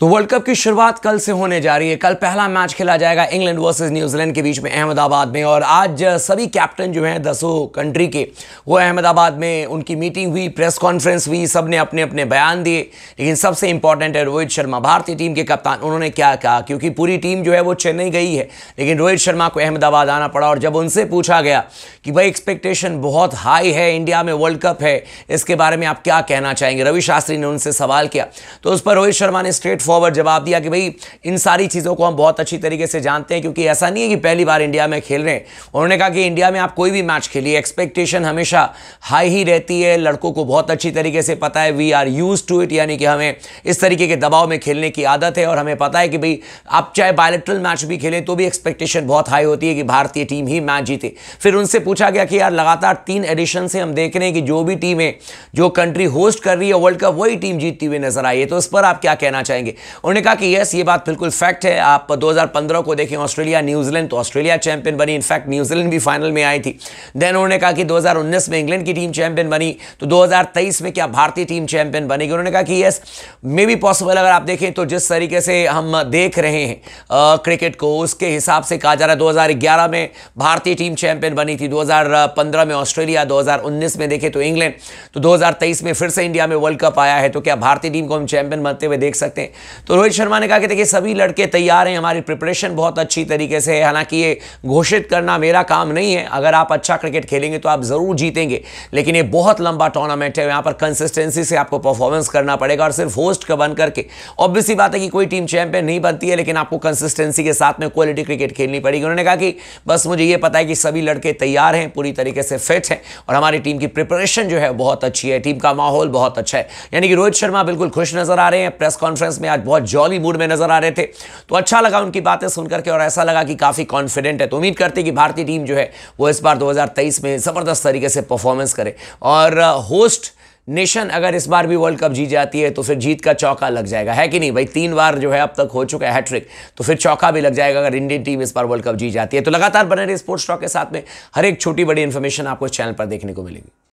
तो world cup की शुरुआत कल से होने जा रही है कल पहला मैच खेला जाएगा इंग्लैंड वर्सेस न्यूजीलैंड के बीच में अहमदाबाद में और आज सभी कैप्टन जो हैं दसों कंट्री के वो अहमदाबाद में उनकी मीटिंग हुई प्रेस कॉन्फ्रेंस हुई सब ने अपने अपने बयान दिए लेकिन सबसे इंपॉर्टेंट है रोहित शर्मा भारतीय टीम के कप्तान उन्होंने क्या कहा क्योंकि पूरी टीम जो है वो चेन्नई गई है लेकिन रोहित शर्मा को अहमदाबाद आना पड़ा और जब उनसे पूछा गया कि भाई एक्सपेक्टेशन बहुत हाई है इंडिया में वर्ल्ड कप है इसके बारे में आप क्या कहना चाहेंगे रवि शास्त्री ने उनसे सवाल किया तो उस पर रोहित शर्मा ने स्ट्रेट फॉरवर्ड जवाब दिया कि भाई इन सारी चीज़ों को हम बहुत अच्छी तरीके से जानते हैं क्योंकि ऐसा नहीं है कि पहली बार इंडिया में खेल रहे हैं उन्होंने कहा कि इंडिया में आप कोई भी मैच खेलिए एक्सपेक्टेशन हमेशा हाई ही रहती है लड़कों को बहुत अच्छी तरीके से पता है we are use to it यानी कि हमें इस तरीके के दबाव में खेलने की आदत है और हमें पता है कि भाई आप चाहे बायोलेट्रल मैच भी खेलें तो भी एक्सपेक्टेशन बहुत हाई होती है कि भारतीय टीम ही मैच जीते फिर उनसे पूछा गया कि यार लगातार तीन एडिशन से हम देख रहे हैं कि जो भी टीमें जो कंट्री होस्ट कर रही है वर्ल्ड कप वही टीम जीतती हुई नजर आई है तो उस पर आप क्या कहना चाहेंगे उन्होंने कहा कि यस ये बात बिल्कुल फैक्ट है आप 2015 को देखें ऑस्ट्रेलिया न्यूजीलैंड तो ऑस्ट्रेलिया चैंपियन बनी इनफैक्ट न्यूजीलैंड भी फाइनल में आई थी देन उन्होंने कहा कि 2019 में इंग्लैंड की टीम चैंपियन बनी तो 2023 में क्या भारतीय टीम चैंपियन बनेगी उन्होंने कहा कि यस मे बी पॉसिबल अगर आप देखें तो जिस तरीके से हम देख रहे हैं आ, क्रिकेट को उसके हिसाब से कहा जा रहा है 2011 में भारतीय टीम चैंपियन बनी थी दो में ऑस्ट्रेलिया दो में देखें तो इंग्लैंड तो 2023 में फिर से इंडिया में वर्ल्ड कप आया है तो क्या भारतीय टीम को हम चैंपियन बनते हुए देख सकते हैं तो रोहित शर्मा ने कहा कि देखिए सभी लड़के तैयार हैं हमारी प्रिपरेशन बहुत अच्छी तरीके से है हालांकि ये घोषित करना मेरा काम नहीं है अगर आप अच्छा क्रिकेट खेलेंगे तो आप ज़रूर जीतेंगे लेकिन ये बहुत लंबा टूर्नामेंट है यहाँ पर कंसिस्टेंसी से आपको परफॉर्मेंस करना पड़ेगा और सिर्फ होस्ट का बन करके ऑब्वियसली बात है कि कोई टीम चैंपियन नहीं बनती है लेकिन आपको कंसिस्टेंसी के साथ में क्वालिटी क्रिकेट खेलनी पड़ेगी उन्होंने कहा कि बस मुझे ये पता है कि सभी लड़के तैयार हैं पूरी तरीके से फिट हैं और हमारी टीम की प्रिपरेशन जो है बहुत अच्छी है टीम का माहौल बहुत अच्छा है यानी कि रोहित शर्मा बिल्कुल खुश नजर आ रहे हैं प्रेस कॉन्फ्रेंस में आज बहुत जॉली मूड में नजर आ रहे थे तो अच्छा लगा उनकी बातें सुनकर के और ऐसा लगा कि काफ़ी कॉन्फिडेंट है तो उम्मीद करते कि भारतीय टीम जो है वो इस बार 2023 में ज़बरदस्त तरीके से परफॉर्मेंस करे और होस्ट uh, नेशन अगर इस बार भी वर्ल्ड कप जीत जाती है तो फिर जीत का चौका लग जाएगा है कि नहीं भाई तीन बार जो है अब तक हो चुका है हैट्रिक तो फिर चौका भी लग जाएगा अगर इंडियन टीम इस बार वर्ल्ड कप जीत जाती है तो लगातार बने रहे स्पोर्ट्स टॉक के साथ में हर एक छोटी बड़ी इन्फॉर्मेशन आपको इस चैनल पर देखने को मिलेगी